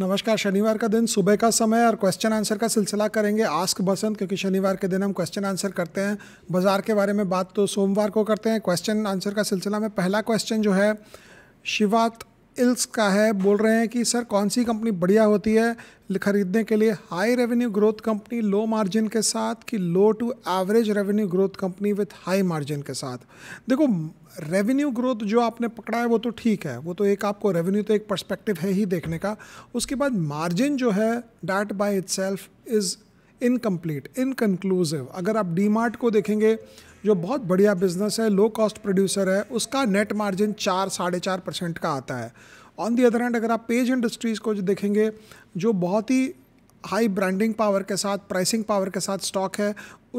नमस्कार शनिवार का दिन सुबह का समय और क्वेश्चन आंसर का सिलसिला करेंगे आस्क बसंत क्योंकि शनिवार के दिन हम क्वेश्चन आंसर करते हैं बाजार के बारे में बात तो सोमवार को करते हैं क्वेश्चन आंसर का सिलसिला में पहला क्वेश्चन जो है शिवात इल्स का है बोल रहे हैं कि सर कौन सी कंपनी बढ़िया होती है खरीदने के लिए high revenue growth company low margin के साथ कि low to average revenue growth company with high margin के साथ देखो रेवेन्यू ग्रोथ जो आपने पकड़ा है वो तो ठीक है वो तो एक आपको रेवेन्यू तो एक पर्सपेक्टिव है ही देखने का उसके बाद मार्जिन जो है that by itself is incomplete inconclusive अगर आप डी मार्ट को देखेंगे जो बहुत बढ़िया बिजनेस है लो कॉस्ट प्रोड्यूसर है उसका नेट मार्जिन चार साढ़े चार परसेंट का आता है ऑन दी अदर हैंड अगर आप पेज इंडस्ट्रीज़ को जो देखेंगे जो बहुत ही हाई ब्रांडिंग पावर के साथ प्राइसिंग पावर के साथ स्टॉक है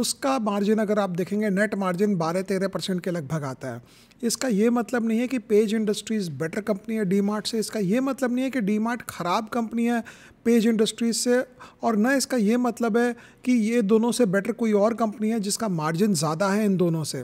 उसका मार्जिन अगर आप देखेंगे नेट मार्जिन बारह तेरह परसेंट के लगभग आता है इसका ये मतलब नहीं है कि पेज इंडस्ट्रीज़ बेटर कंपनी है डी मार्ट से इसका ये मतलब नहीं है कि डी मार्ट ख़राब कंपनी है पेज इंडस्ट्रीज़ से और न इसका ये मतलब है कि ये दोनों से बेटर कोई और कंपनी है जिसका मार्जिन ज़्यादा है इन दोनों से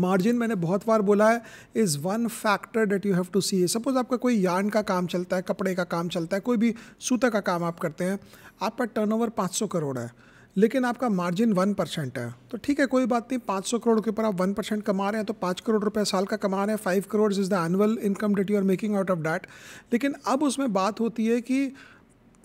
मार्जिन मैंने बहुत बार बोला है is one factor that you have to see suppose आपका कोई यार्न का काम चलता है कपड़े का काम चलता है कोई भी सूता का काम आप करते हैं आपका टर्नओवर 500 करोड़ है लेकिन आपका मार्जिन वन परसेंट है तो ठीक है कोई बात नहीं पाँच सौ करोड़ के ऊपर आप वन परसेंट कमा रहे हैं तो पाँच करोड़ रुपए साल का कमा रहे हैं five crore is the annual income that you are making out of that लेकिन अब उसमें बात होती है कि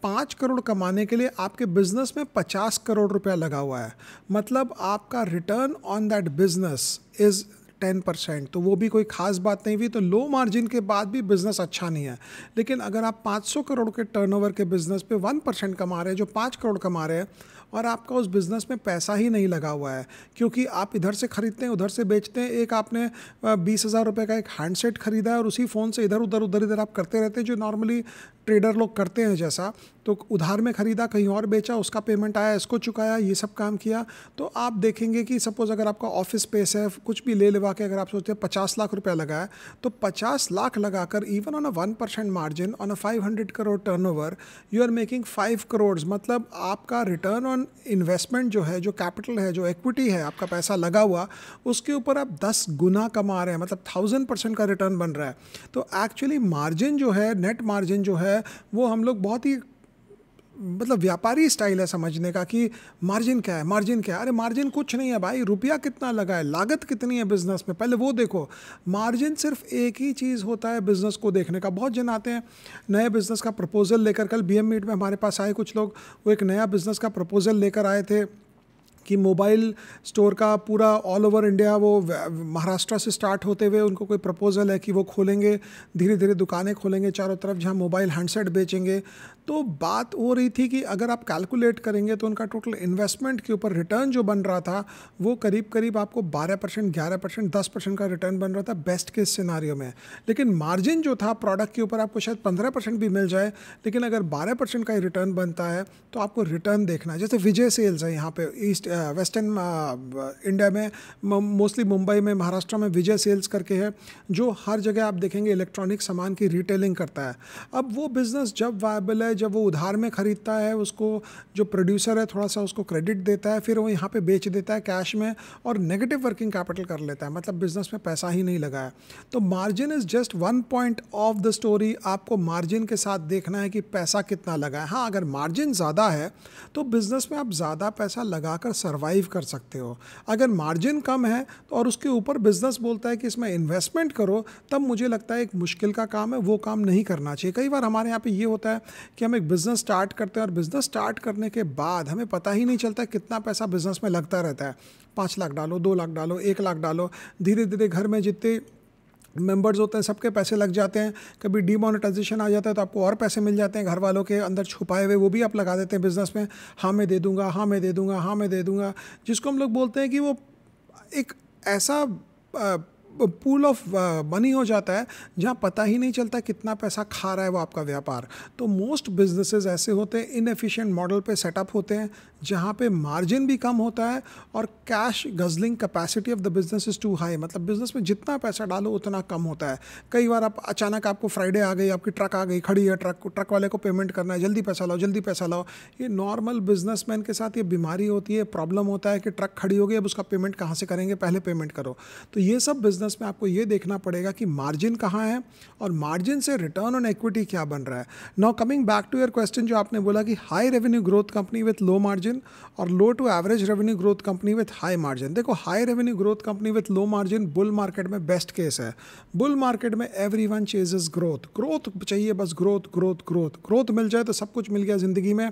पाँच करोड़ कमाने के लिए आपके बिजनेस में पचास करोड़ रुपया लगा हुआ है मतलब आपका return on that business is ten percent तो वो भी कोई खास बात नहीं हुई तो लो मार्जिन के बाद भी बिज़नेस अच्छा नहीं है लेकिन अगर आप 500 करोड़ के टर्नओवर के बिज़नेस पे वन परसेंट कमा रहे हैं जो पाँच करोड़ कमा रहे हैं और आपका उस बिज़नेस में पैसा ही नहीं लगा हुआ है क्योंकि आप इधर से ख़रीदते हैं उधर से बेचते हैं एक आपने बीस हज़ार रुपये का एक हैंडसेट ख़रीदा है और उसी फ़ोन से इधर उधर उधर इधर आप करते रहते हैं जो नॉर्मली ट्रेडर लोग करते हैं जैसा तो उधार में ख़रीदा कहीं और बेचा उसका पेमेंट आया इसको चुकाया ये सब काम किया तो आप देखेंगे कि सपोज़ अगर आपका ऑफिस स्पेस है कुछ भी ले लेवा के अगर आप सोचते हैं पचास लाख रुपया लगाया तो पचास लाख लगाकर even on a one percent margin on a five hundred crore turn over you are making five crore मतलब आपका रिटर्न ऑन इन्वेस्टमेंट जो है जो कैपिटल है जो एक्विटी है आपका पैसा लगा हुआ उसके ऊपर आप दस गुना कमा रहे हैं मतलब थाउजेंड परसेंट का रिटर्न बन रहा है तो एक्चुअली मार्जिन जो है नेट मार्जिन जो है है वो हम लोग बहुत ही मतलब व्यापारी स्टाइल है समझने का कि मार्जिन क्या है मार्जिन क्या है अरे मार्जिन कुछ नहीं है भाई रुपया कितना लगा है लागत कितनी है बिज़नेस में पहले वो देखो मार्जिन सिर्फ एक ही चीज़ होता है बिज़नेस को देखने का बहुत जन आते हैं नए बिज़नेस का प्रपोज़ल लेकर कल बी मीट में हमारे पास आए कुछ लोग वो एक नया बिज़नेस का प्रपोज़ल लेकर आए थे कि मोबाइल स्टोर का पूरा ऑल ओवर इंडिया वो महाराष्ट्र से स्टार्ट होते हुए उनको कोई प्रपोज़ल है कि वो खोलेंगे धीरे धीरे दुकानें खोलेंगे चारों तरफ जहाँ मोबाइल हैंडसेट बेचेंगे तो बात हो रही थी कि अगर आप कैलकुलेट करेंगे तो उनका टोटल इन्वेस्टमेंट के ऊपर रिटर्न जो बन रहा था वो करीब करीब आपको 12 परसेंट ग्यारह परसेंट दस परसेंट का रिटर्न बन रहा था बेस्ट केस सिनारियो में लेकिन मार्जिन जो था प्रोडक्ट के ऊपर आपको शायद पंद्रह परसेंट भी मिल जाए लेकिन अगर बारह परसेंट का रिटर्न बनता है तो आपको रिटर्न देखना है जैसे विजय सेल्स है यहाँ पे ईस्ट वेस्टर्न इंडिया में मोस्टली मुंबई में महाराष्ट्र में विजय सेल्स करके है जो हर जगह आप देखेंगे इलेक्ट्रॉनिक सामान की रिटेलिंग करता है अब वो बिज़नेस जब वायबल है जब वो उधार में ख़रीदता है उसको जो प्रोड्यूसर है थोड़ा सा उसको क्रेडिट देता है फिर वो यहाँ पर बेच देता है कैश में और नेगेटिव वर्किंग कैपिटल कर लेता है मतलब बिज़नेस में पैसा ही नहीं लगा है तो margin is just one point of the story आपको मार्जिन के साथ देखना है कि पैसा कितना लगा है हाँ अगर मार्जिन ज़्यादा है तो बिज़नेस में आप ज़्यादा पैसा लगा कर सर्वाइव कर सकते हो अगर मार्जिन कम है तो और उसके ऊपर बिजनेस बोलता है कि इसमें इन्वेस्टमेंट करो तब मुझे लगता है एक मुश्किल का काम है वो काम नहीं करना चाहिए कई बार हमारे यहाँ पे ये होता है कि हम एक बिज़नेस स्टार्ट करते हैं और बिज़नेस स्टार्ट करने के बाद हमें पता ही नहीं चलता कितना पैसा बिज़नेस में लगता रहता है पाँच लाख डालो दो लाख डालो एक लाख डालो धीरे धीरे घर में जितने मेंबर्स होते हैं सबके पैसे लग जाते हैं कभी डीमोनेटाइजेशन आ जाता है तो आपको और पैसे मिल जाते हैं घर वालों के अंदर छुपाए हुए वो भी आप लगा देते हैं बिज़नेस में हाँ मैं दे दूँगा हाँ मैं दे दूँगा हाँ मैं दे दूँगा जिसको हम लोग बोलते हैं कि वो एक ऐसा पूल ऑफ मनी हो जाता है जहाँ पता ही नहीं चलता कितना पैसा खा रहा है वो आपका व्यापार तो मोस्ट बिजनेसेस ऐसे होते हैं इनएफिशिएंट मॉडल पे सेटअप होते हैं जहाँ पे मार्जिन भी कम होता है और cash guzzling capacity of the business is too high मतलब बिजनेस में जितना पैसा डालो उतना कम होता है कई बार आप अचानक आपको फ्राइडे आ गई आपकी ट्रक आ गई खड़ी है ट्रक ट्रक वाले को पेमेंट करना है जल्दी पैसा लाओ जल्दी पैसा लाओ ये नॉर्मल बिजनेस के साथ ये बीमारी होती है प्रॉब्लम होता है कि ट्रक खड़ी हो गई अब उसका पेमेंट कहाँ से करेंगे पहले पेमेंट करो तो ये सब बिजनेस में आपको ये देखना पड़ेगा कि मार्जिन कहाँ है और मार्जिन से रिटर्न ऑन एक्विटी क्या बन रहा है now coming back to your question जो आपने बोला कि high revenue growth company with low margin margin और low to average revenue growth company with high margin देखो high revenue growth company with low margin bull market में best case है bull market में everyone is growth growth चाहिए बस growth growth growth growth मिल जाए तो सब कुछ मिल गया जिंदगी में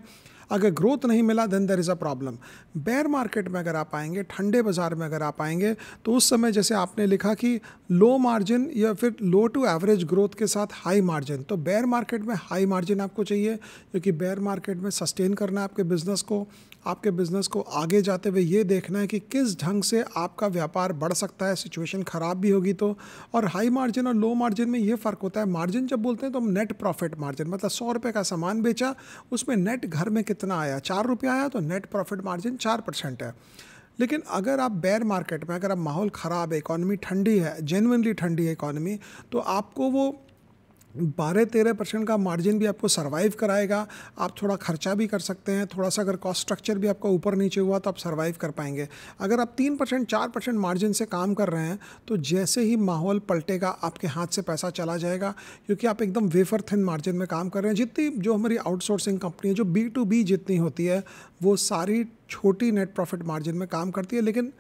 अगर ग्रोथ नहीं मिला then there is a problem bear market में अगर आप आएंगे ठंडे बाजार में अगर आप आएंगे तो उस समय जैसे आपने लिखा कि लो मार्जिन या फिर लो टू एवरेज ग्रोथ के साथ हाई मार्जिन तो बेयर मार्केट में हाई मार्जिन आपको चाहिए क्योंकि बेयर मार्केट में सस्टेन करना है आपके बिज़नेस को आपके बिज़नेस को आगे जाते हुए ये देखना है कि किस ढंग से आपका व्यापार बढ़ सकता है सिचुएशन ख़राब भी होगी तो और हाई मार्जिन और लो मार्जिन में ये फ़र्क होता है मार्जिन जब बोलते हैं तो हम नेट प्रॉफिट मार्जिन मतलब सौ रुपये का सामान बेचा उसमें नेट घर में कितना आया चार रुपये आया तो नेट प्रॉफिट मार्जिन चार परसेंट है लेकिन अगर आप बेयर मार्केट में अगर आप माहौल ख़राब है इकॉनमी ठंडी है जेनविनली ठंडी है इकॉनमी तो आपको वो बारह तेरह परसेंट का मार्जिन भी आपको सर्वाइव कराएगा आप थोड़ा खर्चा भी कर सकते हैं थोड़ा सा अगर कॉस्ट स्ट्रक्चर भी आपका ऊपर नीचे हुआ तो आप सर्वाइव कर पाएंगे अगर आप तीन परसेंट चार परसेंट मार्जिन से काम कर रहे हैं तो जैसे ही माहौल पलटेगा आपके हाथ से पैसा चला जाएगा क्योंकि आप एकदम वेफर थिन मार्जिन में काम कर रहे हैं जितनी जो हमारी आउटसोर्सिंग कंपनी है जो बी टू बी जितनी होती है वो सारी छोटी नेट प्रॉफिट मार्जिन में काम करती है लेकिन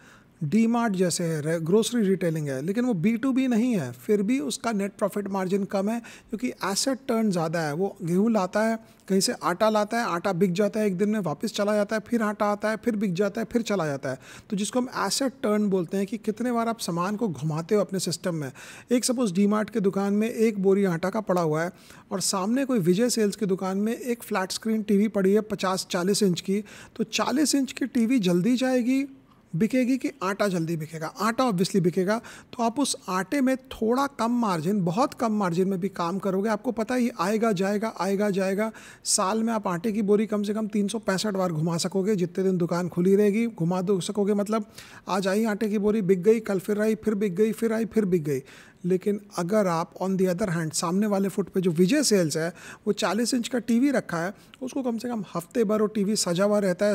डी मार्ट जैसे है ग्रोसरी रिटेलिंग है लेकिन वो बी टू बी नहीं है फिर भी उसका नेट प्रॉफिट मार्जिन कम है क्योंकि एसेट टर्न ज़्यादा है वो गेहूँ लाता है कहीं से आटा लाता है आटा बिक जाता है एक दिन में वापस चला जाता है फिर आटा आता है फिर बिक जाता है फिर चला जाता है तो जिसको हम एसेट टर्न बोलते हैं कि कितने बार आप सामान को घुमाते हो अपने सिस्टम में एक सपोज डी मार्ट की दुकान में एक बोरी आटा का पड़ा हुआ है और सामने कोई विजय सेल्स की दुकान में एक फ्लैट स्क्रीन टीवी पड़ी है पचास चालीस इंच की तो चालीस इंच की टीवी जल्दी जाएगी बिकेगी कि आटा जल्दी बिकेगा आटा ऑब्वियसली बिकेगा तो आप उस आटे में थोड़ा कम मार्जिन बहुत कम मार्जिन में भी काम करोगे आपको पता ही आएगा जाएगा आएगा जाएगा साल में आप आटे की बोरी कम से कम तीन बार घुमा सकोगे जितने दिन दुकान खुली रहेगी घुमा दो सकोगे मतलब आज आई आटे की बोरी बिक गई कल फिर आई फिर बिक गई फिर आई फिर बिक गई लेकिन अगर आप ऑन दी अदर हैंड सामने वाले फुट पे जो विजय सेल्स है वो 40 इंच का टीवी रखा है उसको कम से कम हफ्ते भर वो टीवी सजा हुआ रहता है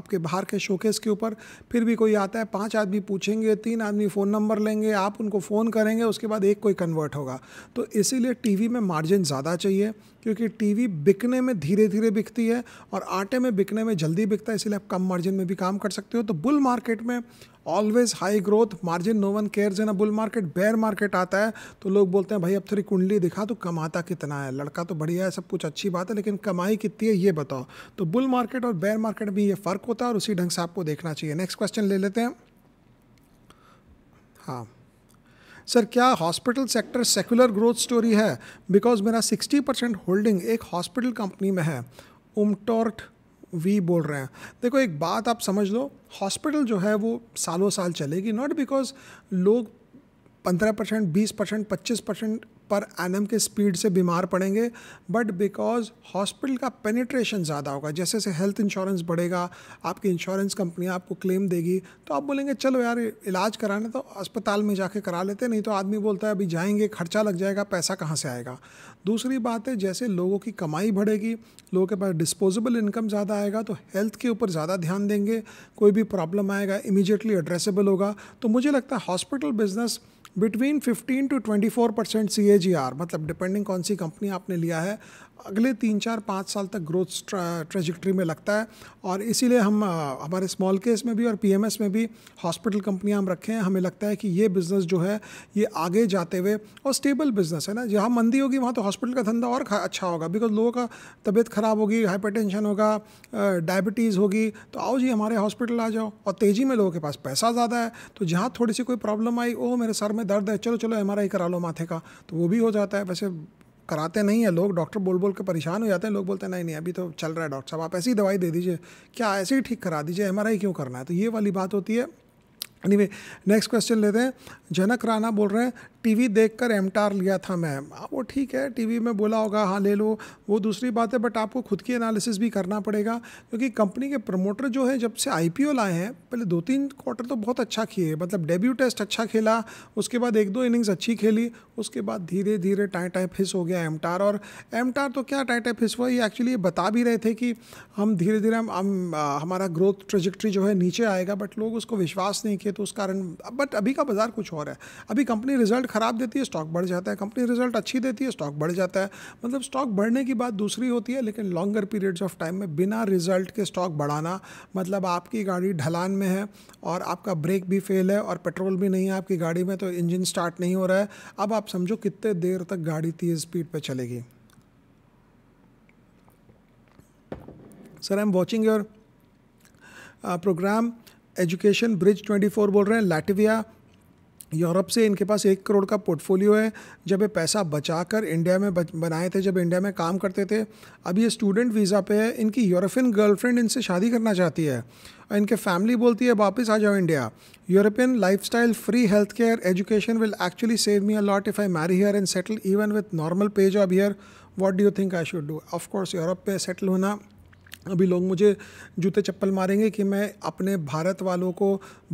आपके बाहर के शोकेस के ऊपर फिर भी कोई आता है पाँच आदमी पूछेंगे तीन आदमी फ़ोन नंबर लेंगे आप उनको फ़ोन करेंगे उसके बाद एक कोई कन्वर्ट होगा तो इसीलिए टीवी में मार्जिन ज़्यादा चाहिए क्योंकि टीवी बिकने में धीरे धीरे बिकती है और आटे में बिकने में जल्दी बिकता है इसीलिए आप कम मार्जिन में भी काम कर सकते हो तो बुल मार्केट में always high growth margin no one care जो ना बुल मार्केट बेयर मार्केट आता है तो लोग बोलते हैं भाई अब थोड़ी कुंडली दिखा तो कमाता कितना है लड़का तो बढ़िया है सब कुछ अच्छी बात है लेकिन कमाई कितनी है ये बताओ तो बुल मार्केट और बेयर मार्केट में ये फ़र्क होता है और उसी ढंग से आपको देखना चाहिए नेक्स्ट क्वेश्चन ले लेते हैं हाँ सर क्या hospital sector secular growth story है बिकॉज मेरा 60 परसेंट होल्डिंग एक हॉस्पिटल कंपनी में है उमटोर्ट वी बोल रहे हैं देखो एक बात आप समझ लो हॉस्पिटल जो है वो सालों साल चलेगी नॉट बिकॉज लोग पंद्रह परसेंट बीस परसेंट पच्चीस परसेंट पर एनम के स्पीड से बीमार पड़ेंगे बट बिकॉज हॉस्पिटल का पेनिट्रेशन ज़्यादा होगा जैसे जैसे हेल्थ इंश्योरेंस बढ़ेगा आपकी इंश्योरेंस कंपनी आपको क्लेम देगी तो आप बोलेंगे चलो यार इलाज कराना तो अस्पताल में जाके करा लेते नहीं तो आदमी बोलता है अभी जाएंगे खर्चा लग जाएगा पैसा कहाँ से आएगा दूसरी बात है जैसे लोगों की कमाई बढ़ेगी लोगों के पास डिस्पोजेबल इनकम ज़्यादा आएगा तो हेल्थ के ऊपर ज़्यादा ध्यान देंगे कोई भी प्रॉब्लम आएगा इमीजिएटली एड्रेसेबल होगा तो मुझे लगता है hospital business between 15 to 24 percent सी मतलब डिपेंडिंग कौन सी कंपनी आपने लिया है अगले तीन चार पाँच साल तक ग्रोथ ट्रेजिक्ट्री में लगता है और इसीलिए हम हमारे स्मॉल केस में भी और पी में भी हॉस्पिटल कंपनियाँ हम रखे हैं हमें लगता है कि ये बिज़नेस जो है ये आगे जाते हुए और स्टेबल बिज़नेस है ना जहाँ मंदी होगी वहाँ तो हॉस्पिटल का धंधा और अच्छा होगा बिकॉज लोगों का तबीयत ख़राब होगी हाइपरटेंशन होगा डायबिटीज़ होगी तो आओ जी हमारे हॉस्पिटल आ जाओ और तेज़ी में लोगों के पास पैसा ज़्यादा है तो जहाँ थोड़ी सी कोई प्रॉब्लम आई ओ मेरे सर में दर्द है चलो चलो एम करा लो माथे का तो वो भी हो जाता है वैसे कराते नहीं है लोग डॉक्टर बोल बोल के परेशान हो जाते हैं लोग बोलते हैं नहीं नहीं अभी तो चल रहा है डॉक्टर साहब आप ऐसी दवाई दे दीजिए क्या ऐसे ही ठीक करा दीजिए एम क्यों करना है तो ये वाली बात होती है एनी वे नेक्स्ट क्वेश्चन लेते हैं जनक राणा बोल रहे हैं टीवी देखकर एमटार लिया था मैं हाँ, वो ठीक है टीवी में बोला होगा हाँ ले लो वो दूसरी बात है बट आपको खुद की एनालिसिस भी करना पड़ेगा क्योंकि कंपनी के प्रमोटर जो है जब से आई पी लाए हैं पहले दो तीन क्वार्टर तो बहुत अच्छा किए मतलब डेब्यू टेस्ट अच्छा खेला उसके बाद एक दो इनिंग्स अच्छी खेली उसके बाद धीरे धीरे टाई टाइप फिस हो गया एमटार और एमटार तो क्या टाई टाइप फिस हुआ ये एक्चुअली ये बता भी रहे थे कि हम धीरे धीरे हम, हम हमारा ग्रोथ ट्रेजिक्ट्री जो है नीचे आएगा बट लोग उसको विश्वास नहीं किया देखें तो उस कारण बट अभी का बाज़ार कुछ और है अभी कंपनी रिजल्ट ख़राब देती है स्टॉक बढ़ जाता है कंपनी रिजल्ट अच्छी देती है स्टॉक बढ़ जाता है मतलब स्टॉक बढ़ने की बात दूसरी होती है लेकिन लॉन्गर पीरियड्स ऑफ टाइम में बिना रिजल्ट के स्टॉक बढ़ाना मतलब आपकी गाड़ी ढलान में है और आपका ब्रेक भी फेल है और पेट्रोल भी नहीं है आपकी गाड़ी में तो इंजन स्टार्ट नहीं हो रहा है अब आप समझो कितने देर तक गाड़ी तेज़ स्पीड पर चलेगी sir I am watching your program education bridge 24 बोल रहे हैं लैटविया यूरोप से इनके पास एक करोड़ का पोर्टफोलियो है जब ये पैसा बचा कर इंडिया में बनाए थे जब इंडिया में काम करते थे अब ये स्टूडेंट वीज़ा पे है इनकी यूरोपियन गर्लफ्रेंड इनसे शादी करना चाहती है और इनके फैमिली बोलती है वापस आ जाओ India European lifestyle free health care education will actually save me a lot lot if I marry here and settle even with normal pay job here what do you think I should do of course Europe पे settle होना अभी लोग मुझे जूते चप्पल मारेंगे कि मैं अपने भारत वालों को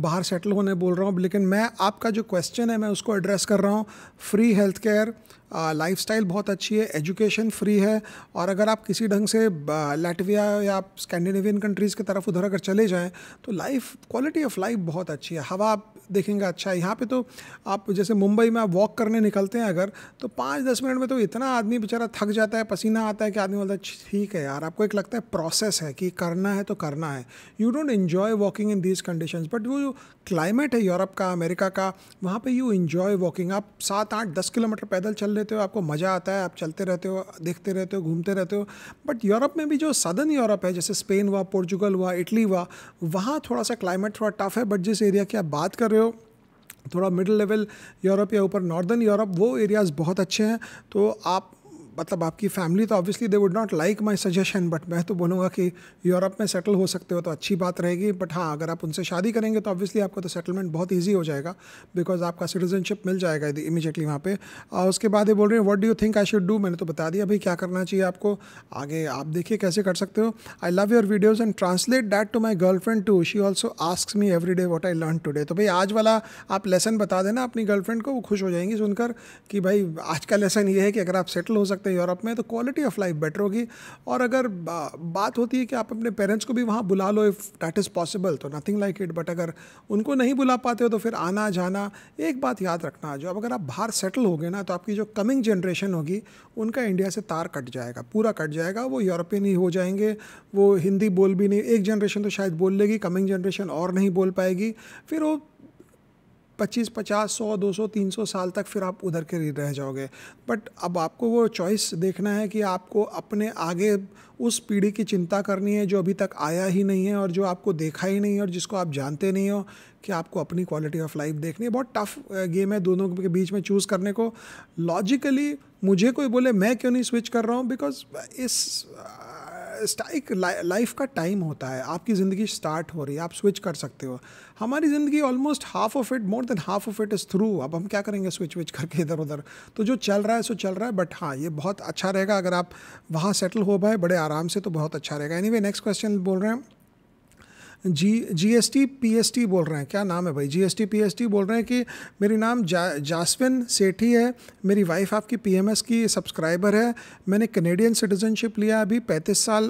बाहर सेटल होने बोल रहा हूँ लेकिन मैं आपका जो क्वेश्चन है मैं उसको एड्रेस कर रहा हूँ free health care lifestyle बहुत अच्छी है एजुकेशन फ्री है और अगर आप किसी ढंग से लेटविया या स्कैंडिनेवियन कंट्रीज़ की तरफ उधर अगर चले जाएँ तो लाइफ क्वालिटी ऑफ लाइफ बहुत अच्छी है हवा आप देखेंगे अच्छा है यहाँ पे तो आप जैसे मुंबई में आप वॉक करने निकलते हैं अगर तो पाँच दस मिनट में तो इतना आदमी बेचारा थक जाता है पसीना आता है कि आदमी बोलता है ठीक है यार आपको एक लगता है प्रोसेस है कि करना है तो करना है you don't enjoy walking in these condition but वो जो क्लाइमेट है यूरोप का अमेरिका का वहाँ पर यू इन्जॉय वॉकिंग आप सात आठ दस किलोमीटर पैदल चल लेते हो आपको मज़ा आता है आप चलते रहते हो देखते रहते हो घूमते रहते हो बट यूरोप में भी जो सदर्न यूरोप है जैसे स्पेन हुआ पोर्चुगल हुआ इटली हुआ वहाँ थोड़ा सा क्लाइमेट थोड़ा टफ है बट जिस एरिया की आप बात कर रहे हो थोड़ा मिडिल लेवल यूरोप या ऊपर नॉर्दर्न यूरोप वो एरियाज़ बहुत अच्छे हैं तो आप मतलब आपकी फैमिली तो obviously they would not like my suggestion but मैं तो बोलूँगा कि यूरोप में सेटल हो सकते हो तो अच्छी बात रहेगी बट हाँ अगर आप उनसे शादी करेंगे तो ऑब्वियसली आपको तो सेटलमेंट बहुत ईजी हो जाएगा बिकॉज आपका सिटीजनशिप मिल जाएगा इमीजिएटली वहाँ पे और उसके बाद ये बोल रहे हैं what do you think I should do मैंने तो बता दिया भाई क्या करना चाहिए आपको आगे आप देखिए कैसे कर सकते हो I love your videos and translate that to my girlfriend too she also ask me every day what I learn today तो भाई आज वाला आप लेसन बता देना अपनी गर्लफ्रेंड को वो खुश हो जाएंगी सुनकर कि भाई आज का लेसन ये है कि अगर आप सेटल हो सकते सकते हैं यूरोप में तो क्वालिटी ऑफ लाइफ बेटर होगी और अगर बा, बात होती है कि आप अपने पेरेंट्स को भी वहाँ बुला लो इफ़ डैट इज़ पॉसिबल तो नथिंग लाइक इट बट अगर उनको नहीं बुला पाते हो तो फिर आना जाना एक बात याद रखना जो अब अगर आप बाहर सेटल हो गए ना तो आपकी जो कमिंग जनरेशन होगी उनका इंडिया से तार कट जाएगा पूरा कट जाएगा वो यूरोपियन ही हो जाएंगे वो हिंदी बोल भी नहीं एक जनरेशन तो शायद बोल लेगी कमिंग जनरेशन और नहीं बोल पाएगी फिर वो पच्चीस पचास सौ दो सौ तीन सौ साल तक फिर आप उधर के रह जाओगे बट अब आपको वो चॉइस देखना है कि आपको अपने आगे उस पीढ़ी की चिंता करनी है जो अभी तक आया ही नहीं है और जो आपको देखा ही नहीं है और जिसको आप जानते नहीं हो कि आपको अपनी क्वालिटी ऑफ लाइफ देखनी है बहुत टफ गेम है दोनों के बीच में चूज़ करने को लॉजिकली मुझे कोई बोले मैं क्यों नहीं स्विच कर रहा हूँ बिकॉज इस एक लाइफ का टाइम होता है आपकी ज़िंदगी स्टार्ट हो रही है आप स्विच कर सकते हो हमारी ज़िंदगी almost half of it more than half of it is through अब हम क्या करेंगे स्विच विच करके इधर उधर तो जो चल रहा है सो चल रहा है बट हाँ ये बहुत अच्छा रहेगा अगर आप वहाँ सेटल हो पाए बड़े आराम से तो बहुत अच्छा रहेगा एनी नेक्स्ट क्वेश्चन बोल रहे हैं जी एस टी बोल रहे हैं क्या नाम है भाई जी एस टी बोल रहे हैं कि मेरी नाम जा जासविन सेठी है मेरी वाइफ आपकी एस की सब्सक्राइबर है मैंने कनेडियन सिटीजनशिप लिया अभी पैंतीस साल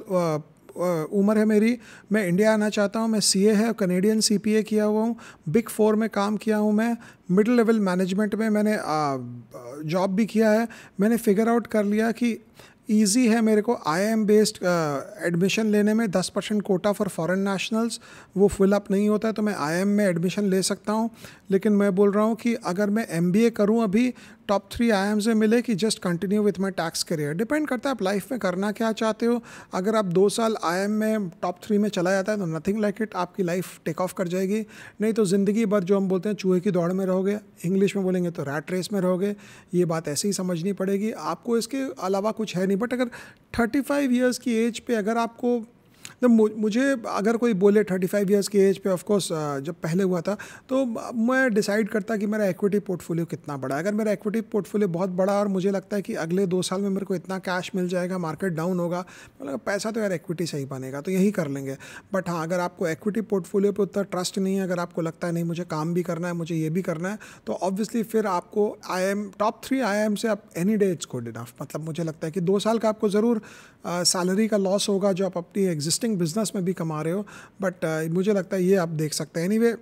उम्र है मेरी मैं इंडिया आना चाहता हूँ मैं सीए है कनेडियन सीपीए किया हुआ हूँ बिग फोर में काम किया हूँ मैं मिडिल लेवल मैनेजमेंट में मैंने जॉब भी किया है मैंने फिगर आउट कर लिया कि ईजी है मेरे को आई एम बेस्ड एडमिशन लेने में दस percent quota for foreign nationals वो फिलअप नहीं होता है तो मैं आई एम में एडमिशन ले सकता हूँ लेकिन मैं बोल रहा हूँ कि अगर मैं एम बी ए करूँ अभी टॉप थ्री आई से मिले कि just continue with my tax career depend करता है आप लाइफ में करना क्या चाहते हो अगर आप दो साल आई एम में टॉप थ्री में चला जाता है तो नथिंग लाइक इट आपकी लाइफ टेक ऑफ कर जाएगी नहीं तो ज़िंदगी भर जो हम बोलते हैं चूहे की दौड़ में रहोगे इंग्लिश में बोलेंगे तो रैट रेस में रहोगे ये बात ऐसे ही समझनी पड़ेगी आपको इसके अलावा कुछ है नहीं बट अगर थर्टी फाइव ईयर्स की एज पर अगर आपको तो मुझे अगर कोई बोले थर्टी फाइव ईयर्स की एज पे ऑफकोर्स जब पहले हुआ था तो मैं डिसाइड करता कि मेरा इक्विटी पोर्टफोलियो कितना बड़ा है अगर मेरा इक्विटी पोर्टफोलियो बहुत बड़ा और मुझे लगता है कि अगले दो साल में मेरे को इतना कैश मिल जाएगा मार्केट डाउन होगा मतलब पैसा तो यार इक्विटी से ही बनेगा तो यही कर लेंगे बट हाँ अगर आपको इक्विटी पोर्टफोलियो पर उतना ट्रस्ट नहीं है अगर आपको लगता है नहीं मुझे काम भी करना है मुझे ये भी करना है तो ऑब्वियसली फिर आपको I M top three I M से आप any day it's good enough मतलब मुझे लगता है कि दो साल का आपको ज़रूर सैलरी का लॉस होगा जो आप अपनी एग्जिस्ट एग्जिस्टिंग बिजनेस में भी कमा रहे हो बट uh, मुझे लगता है ये आप देख सकते हैं anyway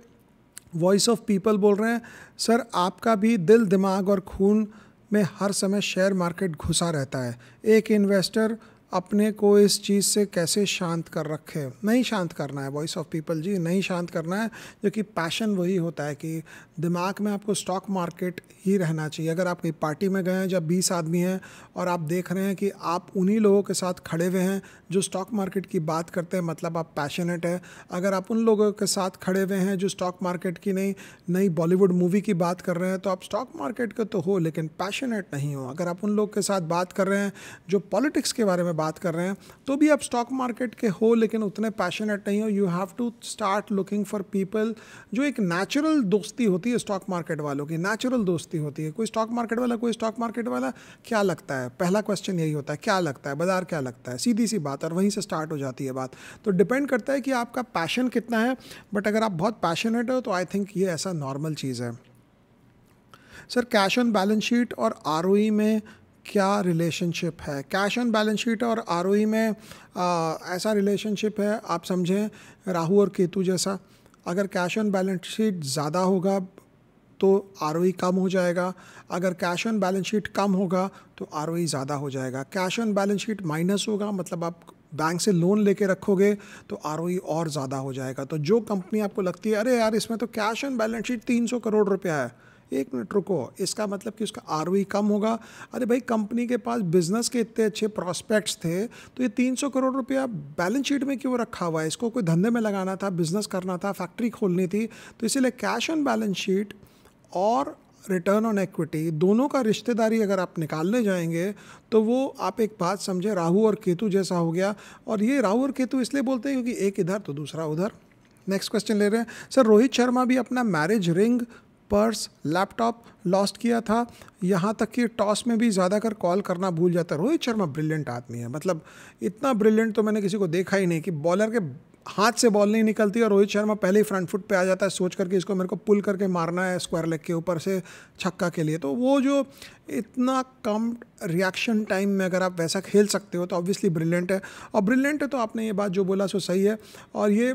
voice of people बोल रहे हैं सर आपका भी दिल दिमाग और खून में हर समय शेयर मार्केट घुसा रहता है एक इन्वेस्टर अपने को इस चीज़ से कैसे शांत कर रखे नहीं शांत करना है वॉइस ऑफ पीपल जी नहीं शांत करना है जो कि पैशन वही होता है कि दिमाग में आपको स्टॉक मार्केट ही रहना चाहिए अगर आप कहीं पार्टी में गए हैं जब बीस आदमी हैं और आप देख रहे हैं कि आप उन्हीं लोगों के साथ खड़े हुए हैं जो स्टॉक मार्केट की बात करते हैं मतलब आप पैशनेट हैं अगर आप उन लोगों के साथ खड़े हुए हैं जो स्टॉक मार्केट की नहीं नई बॉलीवुड मूवी की बात कर रहे हैं तो आप स्टॉक मार्केट के तो हो लेकिन पैशनेट नहीं हो अगर आप उन लोग के साथ बात कर रहे हैं जो पॉलिटिक्स के बारे में बात बात कर रहे हैं तो भी आप स्टॉक मार्केट के हो लेकिन उतने पैशनेट नहीं हो you have to start looking for people जो एक नेचुरल दोस्ती होती है स्टॉक मार्केट वालों की नेचुरल दोस्ती होती है कोई स्टॉक मार्केट वाला कोई स्टॉक मार्केट वाला क्या लगता है पहला क्वेश्चन यही होता है क्या लगता है बाजार क्या लगता है सीधी सी बात और वहीं से स्टार्ट हो जाती है बात तो डिपेंड करता है कि आपका पैशन कितना है बट अगर आप बहुत पैशनेट हो तो आई थिंक ये ऐसा नॉर्मल चीज़ है sir cash on balance sheet और आर e में क्या रिलेशनशिप है कैश ऑन बैलेंस शीट और आर e में आ, ऐसा रिलेशनशिप है आप समझें राहु और केतु जैसा अगर कैश ऑन बैलेंस शीट ज़्यादा होगा तो आर e कम हो जाएगा अगर कैश ऑन बैलेंस शीट कम होगा तो आर e ज़्यादा हो जाएगा cash on balance sheet minus होगा मतलब आप बैंक से लोन लेके रखोगे तो आर और ज़्यादा हो जाएगा तो जो कंपनी आपको लगती है अरे यार इसमें तो cash on balance sheet 300 crore रुपया है एक मिनट रुको इसका मतलब कि उसका आर कम होगा अरे भाई कंपनी के पास बिजनेस के इतने अच्छे प्रॉस्पेक्ट्स थे तो ये 300 करोड़ रुपया बैलेंस शीट में क्यों रखा हुआ है इसको कोई धंधे में लगाना था बिजनेस करना था फैक्ट्री खोलनी थी तो इसीलिए कैश ऑन बैलेंस शीट और रिटर्न ऑन एक्विटी दोनों का रिश्तेदारी अगर आप निकालने जाएंगे तो वो आप एक बात समझे राहु और केतु जैसा हो गया और ये राहु और केतु इसलिए बोलते हैं क्योंकि एक इधर तो दूसरा उधर नेक्स्ट क्वेश्चन ले रहे हैं सर रोहित शर्मा भी अपना marriage ring purse laptop lost किया था यहाँ तक कि टॉस में भी ज़्यादा कर कॉल करना भूल जाता रोहित शर्मा ब्रिलियंट आदमी है मतलब इतना ब्रिलियंट तो मैंने किसी को देखा ही नहीं कि बॉलर के हाथ से बॉल नहीं निकलती और रोहित शर्मा पहले ही फ्रंट फुट पे आ जाता है सोच करके इसको मेरे को पुल करके मारना है स्क्वायर लेग के ऊपर से छक्का के लिए तो वो जो इतना कम रिएक्शन टाइम में अगर आप वैसा खेल सकते हो तो ऑब्वियसली ब्रिलियंट है और ब्रिलियंट है तो आपने ये बात जो बोला सो सही है और ये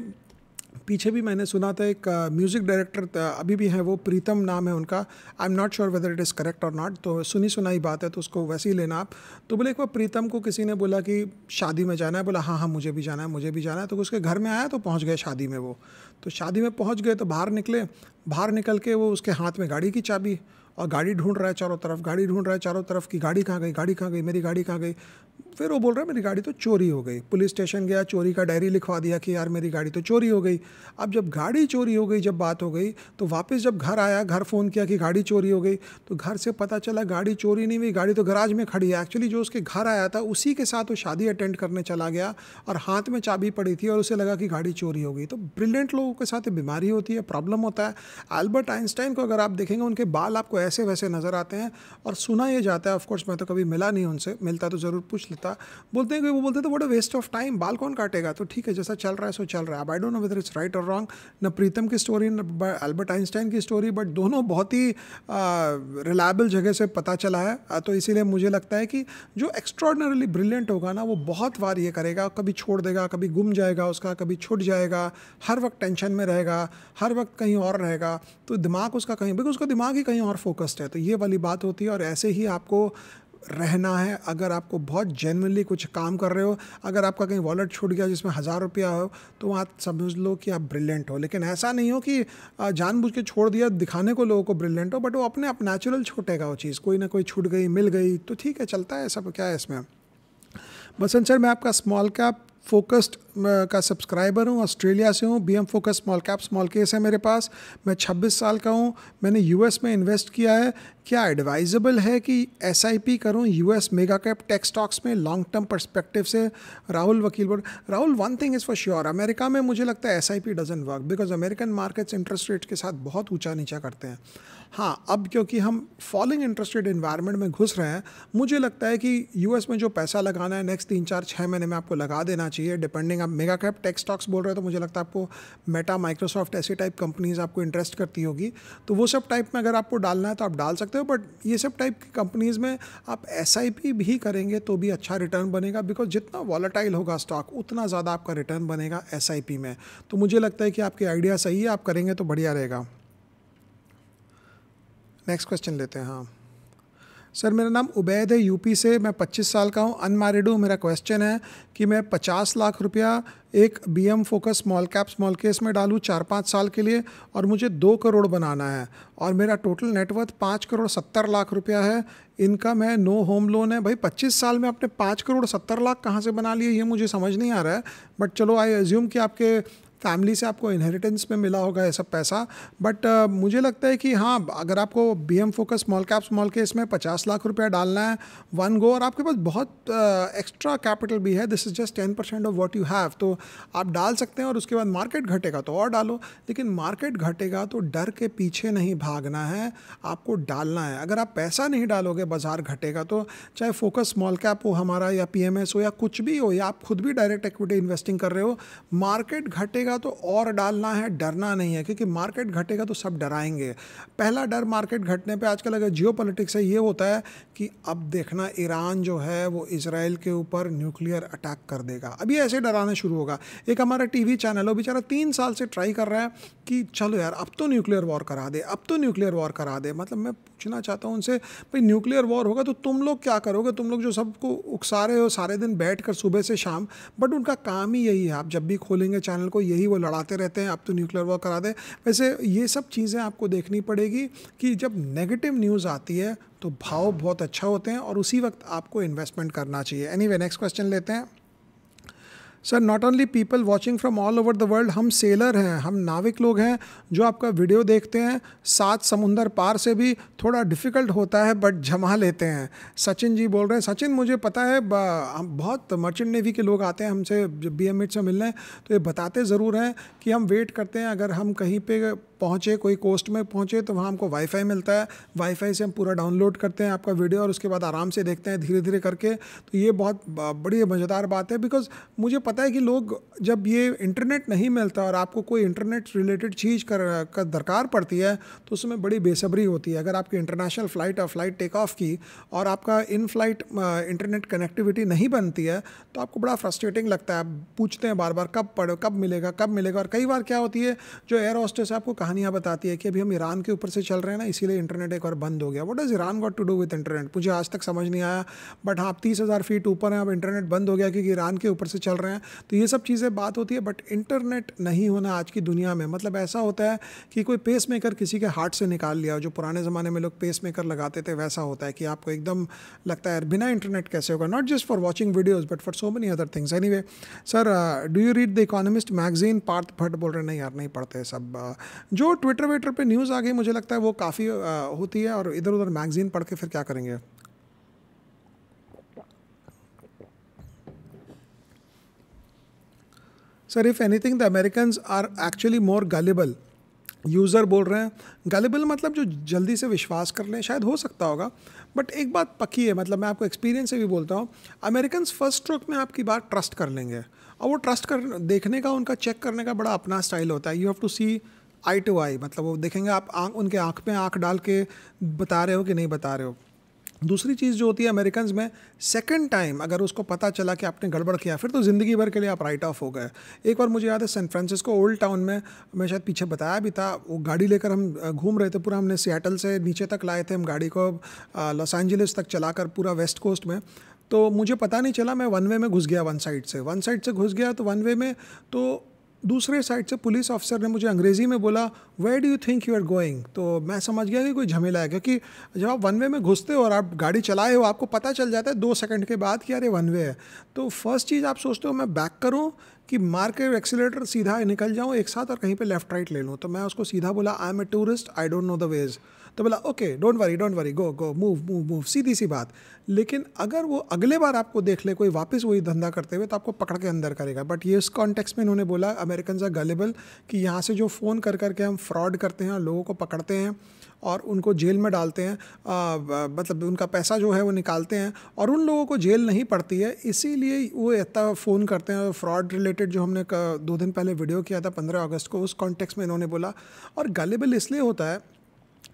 पीछे भी मैंने सुना था एक म्यूज़िक डायरेक्टर अभी भी हैं वो प्रीतम नाम है उनका I am not sure whether it is correct और नॉट तो सुनी सुनाई बात है तो उसको वैसे ही लेना आप तो बोले एक बार प्रीतम को किसी ने बोला कि शादी में जाना है बोला हाँ हाँ मुझे भी जाना है मुझे भी जाना है तो उसके घर में आया तो पहुँच गए शादी में वो तो शादी में पहुँच गए तो बाहर निकले बाहर निकल के वो उसके हाथ में गाड़ी की चाबी और गाड़ी ढूंढ रहा है चारों तरफ गाड़ी ढूंढ रहा है चारों तरफ की गाड़ी कहाँ गई गाड़ी कहाँ गई मेरी गाड़ी कहाँ गई फिर वो बोल रहा है मेरी गाड़ी तो चोरी हो गई पुलिस स्टेशन गया चोरी का डायरी लिखवा दिया कि यार मेरी गाड़ी तो चोरी हो गई अब जब गाड़ी चोरी हो गई जब बात हो गई तो वापस जब घर आया घर फ़ोन किया कि गाड़ी चोरी हो गई तो घर से पता चला गाड़ी चोरी नहीं हुई गाड़ी तो गराज में खड़ी है एक्चुअली जो उसके घर आया था उसी के साथ वो शादी अटेंड करने चला गया और हाथ में चाबी पड़ी थी और उसे लगा कि गाड़ी चोरी हो गई तो ब्रिलियंट लोगों के साथ बीमारी होती है प्रॉब्लम होता है एल्बर्ट आइंस्टाइन को अगर आप देखेंगे उनके बाल आपको ऐसे वैसे नज़र आते हैं और सुना यह जाता है ऑफकोर्स मैं तो कभी मिला नहीं उनसे मिलता तो ज़रूर पूछ लेता था बोलते हैं कि वो बोलते थे what a waste of time बाल कौन काटेगा तो ठीक है जैसा चल रहा है सो चल रहा है अब I don't know whether it's right और रॉन्ग न प्रीतम की स्टोरी न अल्बर्ट आइंस्टाइन की स्टोरी बट दोनों बहुत ही रिलायबल जगह से पता चला है तो इसीलिए मुझे लगता है कि जो एक्स्ट्रॉडनरली ब्रिलियंट होगा ना वो बहुत बार ये करेगा कभी छोड़ देगा कभी गुम जाएगा उसका कभी छुट जाएगा हर वक्त टेंशन में रहेगा हर वक्त कहीं और रहेगा तो दिमाग उसका कहीं बिकॉज उसका दिमाग ही कहीं और फोकस्ड है तो ये वाली बात होती है और ऐसे ही आपको रहना है अगर आपको बहुत जेनवनली कुछ काम कर रहे हो अगर आपका कहीं वॉलेट छूट गया जिसमें हज़ार रुपया हो तो वहाँ समझ लो कि आप ब्रिलियंट हो लेकिन ऐसा नहीं हो कि जानबूझ के छोड़ दिया दिखाने को लोगों को ब्रिलियंट हो बट वो अपने आप नेचुरल छूटेगा वो चीज़ कोई ना कोई छूट गई मिल गई तो ठीक है चलता है सब क्या है इसमें बसंत सर मैं आपका स्मॉल कैप फोकस्ड का सब्सक्राइबर हूँ ऑस्ट्रेलिया से हूँ B M focus small cap small case है मेरे पास मैं 26 साल का हूँ मैंने एस में इन्वेस्ट किया है क्या एडवाइजेबल है कि एस आई पी करूँ U S mega cap tech stocks में लॉन्ग टर्म परस्पेक्टिव से राहुल वकील बोल Rahul one thing is for sure America में मुझे लगता है S I P doesn't work because American markets interest rate के साथ बहुत ऊँचा नीचा करते हैं हाँ अब क्योंकि हम फॉलिंग इंटरेस्ट रेट इन्वायरमेंट में घुस रहे हैं मुझे लगता है कि यूएस में जो पैसा लगाना है नेक्स्ट तीन चार छः महीने में आपको लगा देना चाहिए डिपेंडिंग आप मेगा कैप टेक स्टॉक्स बोल रहे हो तो मुझे लगता है आपको मेटा माइक्रोसॉफ्ट ऐसी टाइप कंपनीज आपको इंटरेस्ट करती होगी तो वो सब टाइप में अगर आपको डालना है तो आप डाल सकते हो बट ये सब टाइप की कंपनीज़ में आप एस भी करेंगे तो भी अच्छा रिटर्न बनेगा बिकॉज जितना वॉलेटाइल होगा स्टॉक उतना ज़्यादा आपका रिटर्न बनेगा एस में तो मुझे लगता है कि आपकी आइडिया सही है आप करेंगे तो बढ़िया रहेगा नेक्स्ट क्वेश्चन लेते हैं हाँ सर मेरा नाम उबैद है यूपी से मैं 25 साल का हूँ अनमैरिड हूँ मेरा क्वेश्चन है कि मैं 50 लाख रुपया एक B M focus small cap small case में डालूँ चार पाँच साल के लिए और मुझे दो करोड़ बनाना है और मेरा टोटल नेटवर्थ पाँच करोड़ सत्तर लाख रुपया है इनका मैं नो होम लोन है भाई पच्चीस साल में आपने पाँच करोड़ सत्तर लाख कहाँ से बना लिए ये मुझे समझ नहीं आ रहा है बट चलो आई एज्यूम कि आपके फैमिली से आपको इनहेरिटेंस में मिला होगा ये सब पैसा बट uh, मुझे लगता है कि हाँ अगर आपको B M focus small cap small case में पचास लाख रुपया डालना है वन गो और आपके पास बहुत एक्स्ट्रा uh, कैपिटल भी है this is just ten percent of what you have तो आप डाल सकते हैं और उसके बाद मार्केट घटेगा तो और डालो लेकिन मार्केट घटेगा तो डर के पीछे नहीं भागना है आपको डालना है अगर आप पैसा नहीं डालोगे बाजार घटेगा तो चाहे फोकस स्मॉल कैप हो हमारा या पी हो या कुछ भी हो या आप खुद भी डायरेक्ट इक्विटी इन्वेस्टिंग कर रहे हो मार्केट घटेगा घटेगा तो और डालना है डरना नहीं है क्योंकि मार्केट घटेगा तो सब डराएंगे पहला डर मार्केट घटने पे आजकल अगर जियो पॉलिटिक्स है ये होता है कि अब देखना ईरान जो है वो इसराइल के ऊपर न्यूक्लियर अटैक कर देगा अभी ऐसे डराना शुरू होगा एक हमारा टी चैनल है बेचारा तीन साल से ट्राई कर रहा है कि चलो यार अब तो न्यूक्लियर वॉर करा दे अब तो न्यूक्लियर वॉर करा दे मतलब मैं पूछना चाहता हूँ उनसे भाई न्यूक्लियर वॉर होगा तो तुम लोग क्या करोगे तुम लोग जो सबको उकसा रहे हो सारे दिन बैठ कर सुबह से शाम बट उनका काम ही यही है आप जब भी खोलेंगे चैनल को यही वो लड़ाते रहते हैं अब तो न्यूक्लियर वॉर करा दें वैसे ये सब चीज़ें आपको देखनी पड़ेगी कि जब नेगेटिव न्यूज़ आती है तो भाव बहुत अच्छा होते हैं और उसी वक्त आपको इन्वेस्टमेंट करना चाहिए एनी नेक्स्ट क्वेश्चन लेते हैं sir not only people watching from all over the world हम सेलर हैं हम नाविक लोग हैं जो आपका वीडियो देखते हैं सात समुंदर पार से भी थोड़ा डिफ़िकल्ट होता है बट जमा लेते हैं सचिन जी बोल रहे हैं सचिन मुझे पता है बहुत मर्चेंट नेवी के लोग आते हैं हमसे जब बी एम से मिलने तो ये बताते ज़रूर हैं कि हम वेट करते हैं अगर हम कहीं पे पहुँचे कोई कोस्ट में पहुँचे तो वहाँ हमको वाईफाई मिलता है वाईफाई से हम पूरा डाउनलोड करते हैं आपका वीडियो और उसके बाद आराम से देखते हैं धीरे धीरे करके तो ये बहुत बड़ी मज़ेदार बात है बिकॉज मुझे पता है कि लोग जब ये इंटरनेट नहीं मिलता और आपको कोई इंटरनेट रिलेटेड चीज़ कर, का दरकार पड़ती है तो उसमें बड़ी बेसब्री होती है अगर आपकी इंटरनेशनल फ़्लाइट और फ़्लाइट टेक ऑफ की और आपका इन फ्लाइट इंटरनेट कनेक्टिविटी नहीं बनती है तो आपको बड़ा फ्रस्ट्रेटिंग लगता है आप पूछते हैं बार बार कब पढ़ो कब मिलेगा कब मिलेगा और कई बार क्या होती है जो एयर होस्टेस आपको कहाँ कहानियाँ बताती है कि अभी हम ईरान के ऊपर से चल रहे हैं ना इसीलिए इंटरनेट एक बार बंद हो गया what is Iran got to do with internet मुझे आज तक समझ नहीं आया बट आप हाँ, तीस हज़ार फीट ऊपर हैं अब इंटरनेट बंद हो गया क्योंकि ईरान के ऊपर से चल रहे हैं तो ये सब चीज़ें बात होती है बट इंटरनेट नहीं होना आज की दुनिया में मतलब ऐसा होता है कि कोई पेस मेकर किसी के हार्ट से निकाल लिया जो पुराने ज़माने में लोग पेस मेकर लगाते थे वैसा होता है कि आपको एकदम लगता है यार बिना इंटरनेट कैसे होगा not just for watching videos but for so many other things anyway sir do you read the Economist magazine Parth Bhatt बोल रहे नहीं यार नहीं पढ़ते सब uh, जो ट्विटर वेटर पे न्यूज़ आ गई मुझे लगता है वो काफ़ी होती है और इधर उधर मैगजीन पढ़ के फिर क्या करेंगे sir if anything the American are actually more global user बोल रहे हैं गलेबल मतलब जो जल्दी से विश्वास कर लें शायद हो सकता होगा बट एक बात पक्की है मतलब मैं आपको एक्सपीरियंस से भी बोलता हूँ अमेरिकन फर्स्ट स्ट्रोक में आपकी बात ट्रस्ट कर लेंगे और वो ट्रस्ट कर देखने का उनका चेक करने का बड़ा अपना स्टाइल होता है you have to see eye to eye मतलब वो देखेंगे आप आँख उनके आँख में आँख डाल के बता रहे हो कि नहीं बता रहे हो दूसरी चीज़ जो होती है अमेरिकन में सेकेंड टाइम अगर उसको पता चला कि आपने गड़बड़ किया फिर तो ज़िंदगी भर के लिए आप राइट ऑफ हो गए एक बार मुझे याद है सैन फ्रांसिस्को ओल्ड टाउन में मैं शायद पीछे बताया भी था वो गाड़ी लेकर हम घूम रहे थे पूरा हमने सियाटल से नीचे तक लाए थे हम गाड़ी को लॉस एंजलिस तक चलाकर पूरा वेस्ट कोस्ट में तो मुझे पता नहीं चला मैं वन वे में घुस गया वन साइड से वन साइड से घुस गया तो वन वे में तो दूसरे साइड से पुलिस ऑफिसर ने मुझे अंग्रेज़ी में बोला where do you think you are going तो मैं समझ गया कि कोई झमेला है क्योंकि जब आप वन वे में घुसते हो और आप गाड़ी चलाए हो आपको पता चल जाता है दो सेकंड के बाद कि ये वन वे है तो फर्स्ट चीज़ आप सोचते हो मैं बैक करूँ कि मार के एक्सीटर सीधा निकल जाऊँ एक साथ और कहीं पर लेफ्ट राइट ले लूँ तो मैं उसको सीधा बोला I am a tourist I don't know the ways तो बोला okay don't worry don't worry go go move move move सीधी सी बात लेकिन अगर वो अगले बार आपको देख ले कोई वापस वही धंधा करते हुए तो आपको पकड़ के अंदर करेगा बट ये उस कॉन्टेक्स्ट में इन्होंने बोला अमेरिकन आर गलेबल कि यहाँ से जो फ़ोन कर करके हम फ्रॉड करते हैं लोगों को पकड़ते हैं और उनको जेल में डालते हैं मतलब उनका पैसा जो है वो निकालते हैं और उन लोगों को जेल नहीं पड़ती है इसीलिए वो इतना फ़ोन करते हैं फ्रॉड रिलेटेड जो हमने दो दिन पहले वीडियो किया था पंद्रह अगस्त को उस कॉन्टेक्स्ट में इन्होंने बोला और गलेबल इसलिए होता है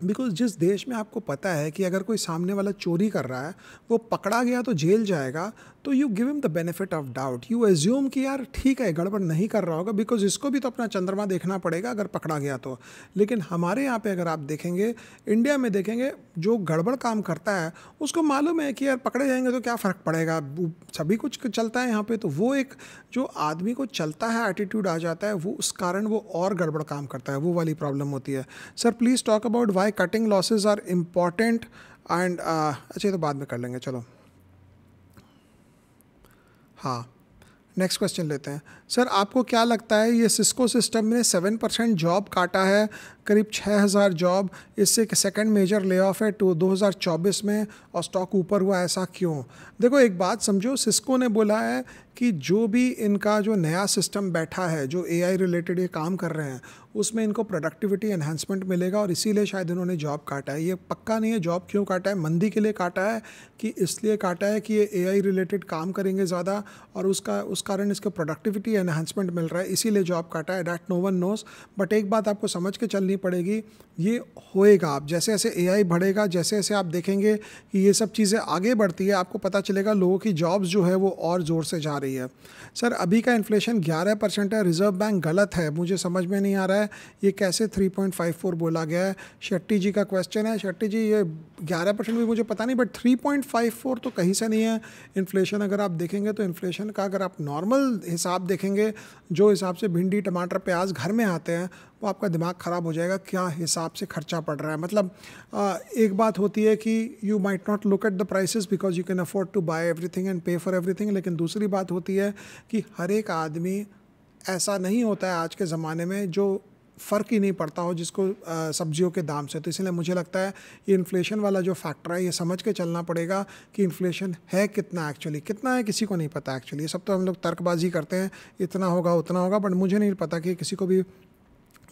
बिकॉज जिस देश में आपको पता है कि अगर कोई सामने वाला चोरी कर रहा है वो पकड़ा गया तो जेल जाएगा तो you give him the benefit of doubt you assume कि यार ठीक है गड़बड़ नहीं कर रहा होगा बिकॉज इसको भी तो अपना चंद्रमा देखना पड़ेगा अगर पकड़ा गया तो लेकिन हमारे यहाँ पे अगर आप देखेंगे इंडिया में देखेंगे जो गड़बड़ काम करता है उसको मालूम है कि यार पकड़े जाएंगे तो क्या फ़र्क पड़ेगा सभी कुछ चलता है यहाँ पर तो वो एक जो आदमी को चलता है एटीट्यूड आ जाता है वो उस कारण वो और गड़बड़ काम करता है वो वाली प्रॉब्लम होती है sir please talk about why cutting losses are important and अच्छा तो बाद में कर लेंगे चलो हाँ नेक्स्ट क्वेश्चन लेते हैं सर आपको क्या लगता है ये सिस्को सिस्टम ने सेवन परसेंट जॉब काटा है करीब छः हज़ार जॉब इससे एक सेकेंड मेजर ले ऑफ है टू दो हज़ार चौबीस में और स्टॉक ऊपर हुआ ऐसा क्यों देखो एक बात समझो सिस्को ने बोला है कि जो भी इनका जो नया सिस्टम बैठा है जो आई रिलेटेड ये काम कर रहे हैं उसमें इनको प्रोडक्टिविटी एनहेंसमेंट मिलेगा और इसीलिए शायद इन्होंने जॉब काटा है ये पक्का नहीं है जॉब क्यों काटा है मंदी के लिए काटा है कि इसलिए काटा है कि ये आई रिलेटेड काम करेंगे ज़्यादा और उसका उस कारण इसको प्रोडक्टिविटी एनहेंसमेंट मिल रहा है इसीलिए जॉब काटा है that no one knows but एक बात आपको समझ के चलनी पड़ेगी ये होएगा आप जैसे जैसे ए बढ़ेगा जैसे जैसे आप देखेंगे कि ये सब चीज़ें आगे बढ़ती है आपको पता चलेगा लोगों की जॉब्स जो है वो और ज़ोर से जा रही रही है सर अभी का इन्फ्लेशन 11 परसेंट है रिजर्व बैंक गलत है मुझे समझ में नहीं आ रहा है ये कैसे 3.54 बोला गया है शेट्टी जी का क्वेश्चन है शेट्टी जी ये 11 परसेंट भी मुझे पता नहीं बट 3.54 तो कहीं से नहीं है इन्फ्लेशन अगर आप देखेंगे तो इन्फ्लेशन का अगर आप नॉर्मल हिसाब देखेंगे जो हिसाब से भिंडी टमाटर प्याज घर में आते हैं तो आपका दिमाग ख़राब हो जाएगा क्या हिसाब से खर्चा पड़ रहा है मतलब आ, एक बात होती है कि you might not look at the prices because you can afford to buy everything and pay for everything लेकिन दूसरी बात होती है कि हर एक आदमी ऐसा नहीं होता है आज के ज़माने में जो फ़र्क ही नहीं पड़ता हो जिसको सब्जियों के दाम से तो इसलिए मुझे लगता है ये इन्फ्लेशन वाला जो फैक्टर है ये समझ के चलना पड़ेगा कि इन्फ्लेशन है कितना एक्चुअली कितना है किसी को नहीं पता एक्चुअली सब तो हम लोग तर्कबाजी करते हैं इतना होगा उतना होगा बट मुझे नहीं पता कि किसी को भी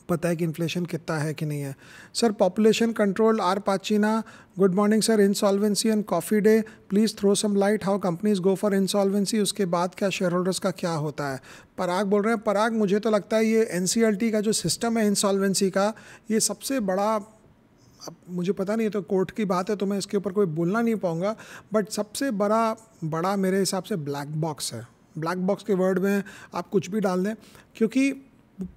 पता है कि इन्फ्लेशन कितना है कि नहीं है सर पॉपुलेशन कंट्रोल आर पाचीना good morning sir insolvency and Coffee Day please throw some light how companies go for insolvency उसके बाद क्या शेयर होल्डर्स का क्या होता है पराग बोल रहे हैं पराग मुझे तो लगता है ये एन का जो सिस्टम है इंसॉल्वेंसी का ये सबसे बड़ा अब मुझे पता नहीं है तो कोर्ट की बात है तो मैं इसके ऊपर कोई बोलना नहीं पाऊंगा बट सबसे बड़ा बड़ा मेरे हिसाब से ब्लैक बॉक्स है ब्लैक बॉक्स के वर्ड में आप कुछ भी डाल दें क्योंकि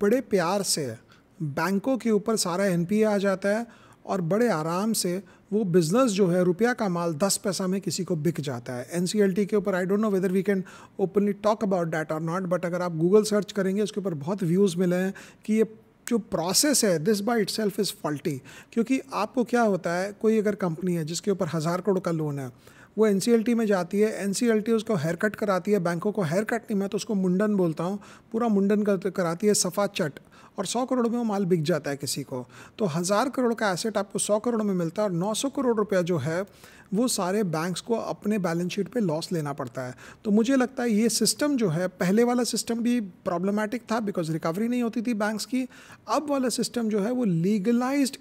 बड़े प्यार से है बैंकों के ऊपर सारा एन आ जाता है और बड़े आराम से वो बिज़नेस जो है रुपया का माल दस पैसा में किसी को बिक जाता है एन के ऊपर I don't know whether we can openly talk about that और नॉट बट अगर आप गूगल सर्च करेंगे उसके ऊपर बहुत व्यूज़ मिले हैं कि ये जो प्रोसेस है this by itself is faulty क्योंकि आपको क्या होता है कोई अगर कंपनी है जिसके ऊपर हज़ार करोड़ का लोन है वो एन में जाती है एन उसको हेयर कट कराती है बैंकों को हेयर कट नहीं मैं तो उसको मुंडन बोलता हूँ पूरा मुंडन कराती है सफ़ा चट और सौ करोड़ में वो माल बिक जाता है किसी को तो हज़ार करोड़ का एसेट आपको सौ करोड़ में मिलता है और नौ सौ करोड़ रुपया जो है वो सारे बैंक्स को अपने बैलेंस शीट पे लॉस लेना पड़ता है तो मुझे लगता है ये सिस्टम जो है पहले वाला सिस्टम भी प्रॉब्लमेटिक था बिकॉज रिकवरी नहीं होती थी बैंक्स की अब वाला सिस्टम जो है वो लीगलाइज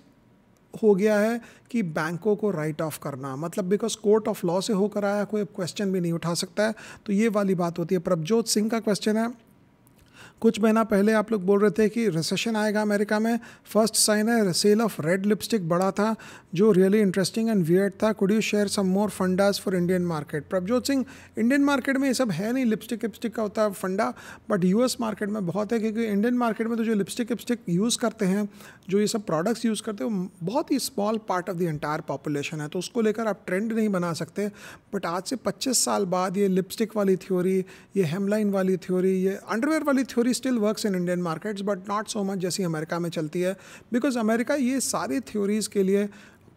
हो गया है कि बैंकों को राइट ऑफ करना मतलब बिकॉज कोर्ट ऑफ लॉ से होकर आया कोई क्वेश्चन भी नहीं उठा सकता है तो ये वाली बात होती है प्रभजोत सिंह का क्वेश्चन है कुछ महीना पहले आप लोग बोल रहे थे कि रिसेशन आएगा अमेरिका में फर्स्ट साइन है सेल ऑफ रेड लिपस्टिक बड़ा था जो रियली इंटरेस्टिंग एंड वियर्ड था could you share some more fundas for Indian market Prabhjot Singh Indian market में ये सब है नहीं लिपस्टिक लिपस्टिक का होता है फंडा बट यूएस मार्केट में बहुत है क्योंकि इंडियन मार्केट में तो जो लिपस्टिक लिपस्टिक यूज़ करते हैं जो ये सब प्रोडक्ट्स यूज़ करते हैं बहुत ही small part of the entire population है तो उसको लेकर आप ट्रेंड नहीं बना सकते बट आज से पच्चीस साल बाद ये लिपस्टिक वाली थ्योरी ये हेमलाइन वाली थ्योरी ये अंडरवेयर वाली theory theory still works in Indian markets but not so much जैसी अमेरिका में चलती है बिकॉज अमेरिका ये सारी थ्योरीज़ के लिए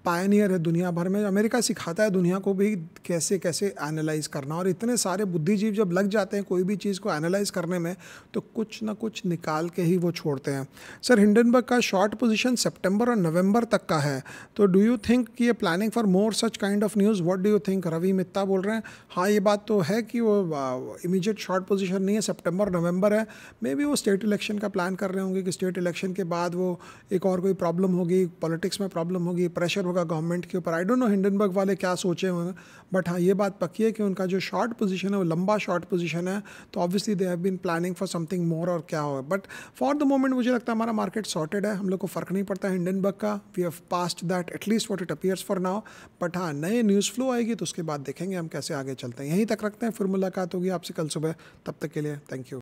पायनियर है दुनिया भर में अमेरिका सिखाता है दुनिया को भी कैसे कैसे एनालाइज करना और इतने सारे बुद्धिजीव जब लग जाते हैं कोई भी चीज़ को एनालाइज करने में तो कुछ ना कुछ निकाल के ही वो छोड़ते हैं सर हिंडनबर्ग का शॉर्ट पोजिशन सेप्टेम्बर और नवंबर तक का है तो डू यू थिंक कि ये planning for more such kind of news what do you think Ravi Mitta बोल रहे हैं हाँ ये बात तो है कि वो इमीजिएट शॉर्ट पोजिशन नहीं है सेप्टेम्बर नवंबर है मे बी वो स्टेट इलेक्शन का प्लान कर रहे होंगे कि स्टेट इलेक्शन के बाद वो एक और कोई प्रॉब्लम होगी पॉलिटिक्स में प्रॉब्लम होगी प्रेशर होगा गवर्नमेंट के ऊपर आई डोंट नो हिंडनबर्ग वाले क्या सोचे होंगे बट हाँ ये बात पक्की है कि उनका जो शॉर्ट पोजीशन है वो लंबा शॉर्ट पोजीशन है तो obviously they have been planning for something more और क्या होगा बट फॉर द मोमेंट मुझे लगता है हमारा मार्केट सॉर्टेड है हम लोग को फ़र्क नहीं पड़ता हिंडनबर्ग का we have passed that at least what it appears for now but हाँ नए न्यूज़ फ्लो आएगी तो उसके बाद देखेंगे हम कैसे आगे चलते हैं यहीं तक रखते हैं फिर मुलाकात होगी आपसे कल सुबह तब तक के लिए थैंक यू